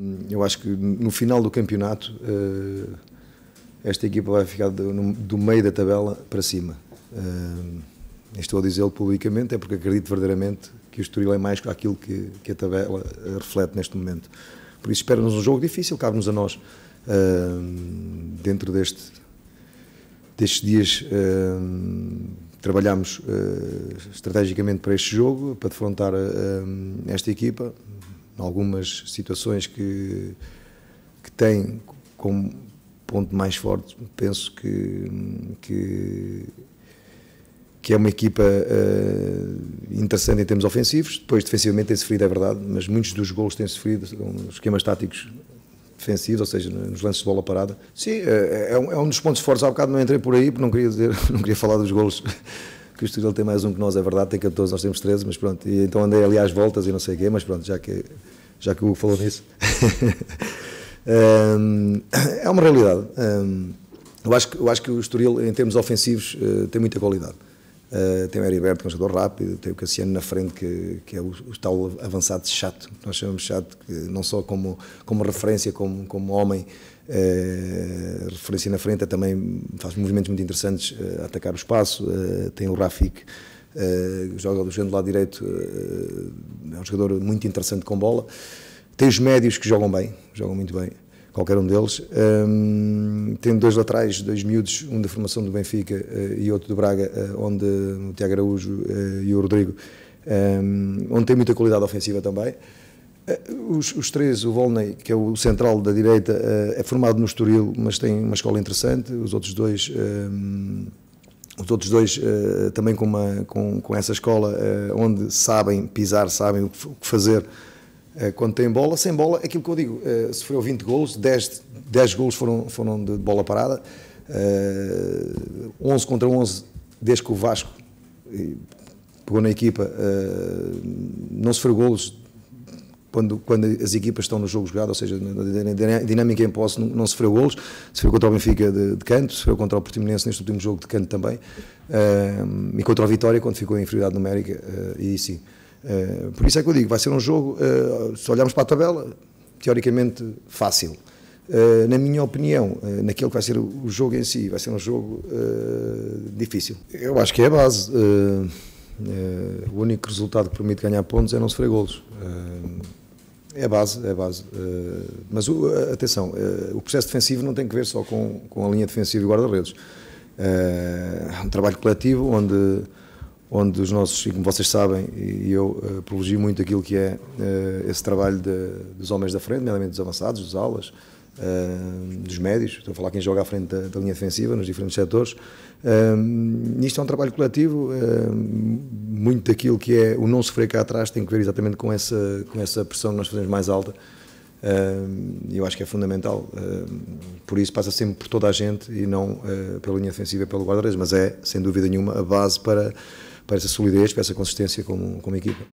Hum, eu acho que no final do campeonato eh, esta equipa vai ficar do, meio da tabela para cima. Eh, estou a dizê-lo publicamente, é porque acredito verdadeiramente que o Estoril é mais aquilo que, que a tabela eh, reflete neste momento. Por isso espera-nos um jogo difícil, cabe-nos a nós, dentro deste, destes dias, trabalhamos estrategicamente para este jogo, para defrontar esta equipa em algumas situações que, que tem como ponto mais forte, penso que, que, que é uma equipa uh, interessante em termos ofensivos. Depois, defensivamente, tem sofrido, é verdade, mas muitos dos gols têm sofrido com esquemas táticos defensivos, ou seja, nos lances de bola parada. Sim, eh, é, é, um, é um dos pontos fortes. Há bocado não entrei por aí, porque não queria, dizer, não queria falar dos gols que o Estoril tem mais um que nós, é verdade, tem 14, nós temos 13, mas pronto. E então andei ali às voltas e não sei o quê, mas pronto, já que, já que o Hugo falou nisso. é uma realidade. Eu acho, que, eu acho que o Estoril, em termos ofensivos, eh, tem muita qualidade. Uh, tem o Heriberto, que é um jogador rápido, tem o Cassiano na frente, que, que é o, o tal avançado chato, que nós chamamos chato, que não só como, como referência, como, como homem, uh, referência na frente, é também faz movimentos muito interessantes eh, a atacar o espaço, eh, tem o Rafik, uh, joga do lado direito, é um jogador muito interessante com bola. Tem os médios que jogam bem, jogam muito bem, qualquer um deles. Um, ehm, tem dois laterais, dois miúdos, um da formação do Benfica uh, e outro do Braga, uh, onde o Tiago Araújo uh, e o Rodrigo, um, ehm, onde tem muita qualidade ofensiva também. Eh, os, os, três, o Volney, que é o central da direita, eh, é formado no Estoril, mas tem uma escola interessante. Os outros dois, um, eh, os outros dois também com, uma, com, com essa escola, onde sabem pisar, sabem o que fazer quando tem bola. Sem bola, aquilo que eu digo, sofreu 20 golos, 10, 10 golos foram, foram de bola parada, 11 contra 11, desde que o Vasco pegou na equipa, não sofreu golos quando, quando as equipas estão no jogo jogado, ou seja, na dinâmica em posse, não, não sofreu golos, sofreu contra o Benfica de, de canto, sofreu contra o Portimonense neste último jogo de canto também, uh, e contra o Vitória quando ficou em inferioridade numérica, uh, eh, e sim. Uh, por isso é que eu digo, vai ser um jogo, eh, se olharmos para a tabela, teoricamente fácil. na minha opinião, naquilo que vai ser o, jogo em si, vai ser um jogo difícil. Eu acho que é a base. o único resultado que permite ganhar pontos é não sofrer golos. É a base, é a base. Uh, mas o, eh, atenção, uh, o processo defensivo não tem que ver só com, com a linha defensiva e guarda-redes. Uh, é um trabalho coletivo onde, onde os nossos, e como vocês sabem, e eu uh, prologio muito aquilo que é esse trabalho de, dos homens da frente, nomeadamente dos avançados, dos alas, uh, dos médios, estou a falar quem joga à frente da, da linha defensiva, nos diferentes setores. Eh, isto é um trabalho coletivo, eh, muito daquilo que é o não sofrer cá atrás tem que ver exatamente com essa, com essa pressão que nós fazemos mais alta. E eu acho que é fundamental, por isso passa sempre por toda a gente e não uh, pela linha defensiva e pelo guarda-redes, mas é, sem dúvida nenhuma, a base para, para essa solidez, para essa consistência como, como equipa.